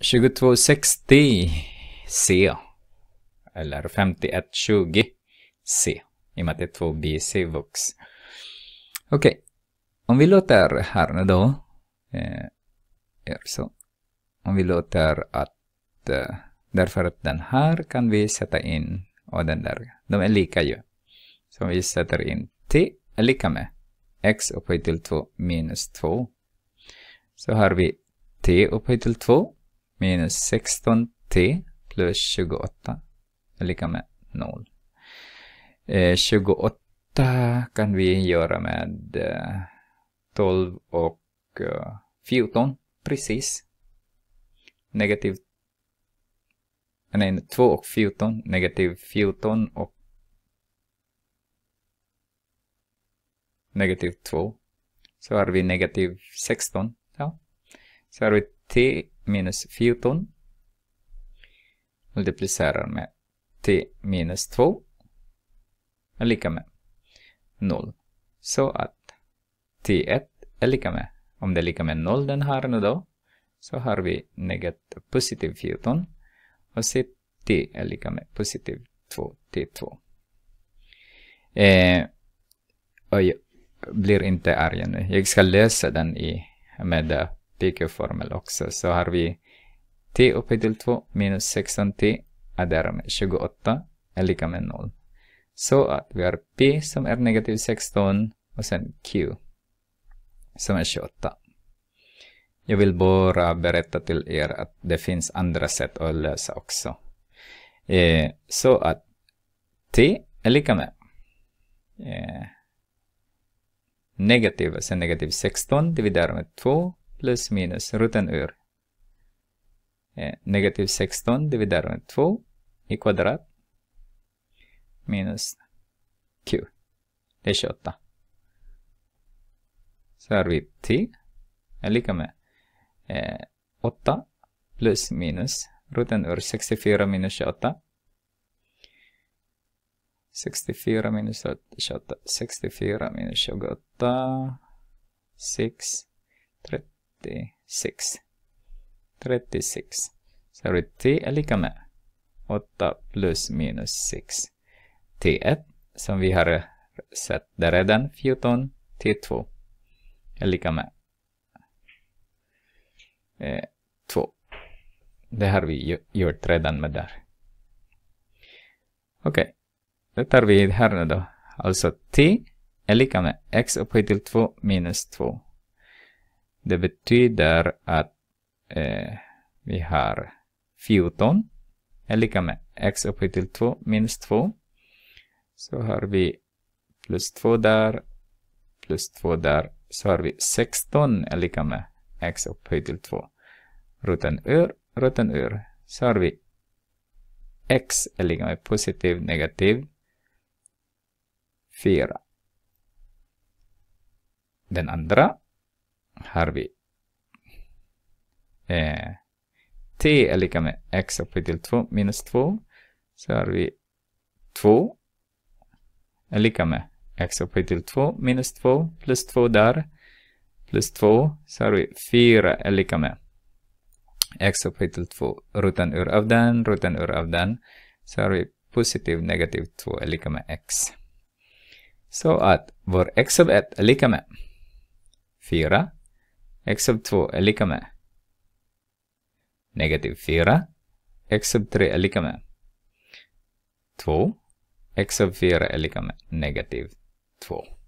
2260C. Eller 5120C. I och med att det är två BC-vux. Okej. Okay. Om vi låter här nu då. Eh, så. Om vi låter att... Eh, därför att den här kan vi sätta in och den där. De är lika ju. Så vi sätter in t är lika med x upphöjt till 2 minus 2. Så har vi t upphöjt till 2 minus 16t plus 28 är lika med 0. Eh, 28 kan vi göra med eh, 12 och eh, 14, precis. Negativ nej, 2 och 14, negativ 14 och negativ 2. Så har vi negativ 16. Ja. Så har vi t minus 14 multiplicerar med t minus 2 är lika med 0. Så att t1 är lika med, om det är lika med 0 den här nu då, så har vi negativ positiv 14 och så t är lika med positiv 2 t2. Eh, och jag blir inte arg nu. Jag ska lösa den i, med eh, pk-formel också. Så har vi t upphöjt till 2 minus 16t är därmed 28 är lika med 0. Så att vi har p som är negativ 16 och sen q som är 28. Jag vill bara berätta till er att det finns andra sätt att lösa också. Eh, så att t är lika med eh, negativ, alltså negativ 16 dividerat med 2 plus minus ruten ur eh, negativ 16 dividerat med 2 i kvadrat minus q. Det är 28. Så har vi T, är lika med 8 eh, plus minus ruten ur 64 minus 28. 64 minus 28, 64 minus 28, 6, 30. 36. 36. Så t är lika med 8 plus minus 6. T1 som vi har sett där redan 14. T2 är lika med 2. Det har vi gjort redan med där. Okej, okay. då tar vi här nu då. Alltså t är lika med x upphöjt till 2 minus 2. Det betyder att eh, vi har 14 är lika med x upphöjt till 2 minus 2. Så har vi plus 2 där, plus 2 där. Så har vi 16 är lika med x upphöjt till 2. Roten ur, roten ur. Så har vi x är lika med positiv, negativ 4. Den andra här har vi eh, t är lika med x upphöjt till 2 minus 2. Så har vi 2 är lika med x upphöjt till 2 minus 2 plus 2 där plus 2. Så har vi 4 är lika med x upphöjt till 2 roten ur av den, roten ur av den. Så har vi positiv negativ 2 är lika med x. Så att vår x sub 1 är lika med 4 x sub 2 är lika med negativ 4. x sub 3 är lika med 2. x sub 4 är lika med negativ 2.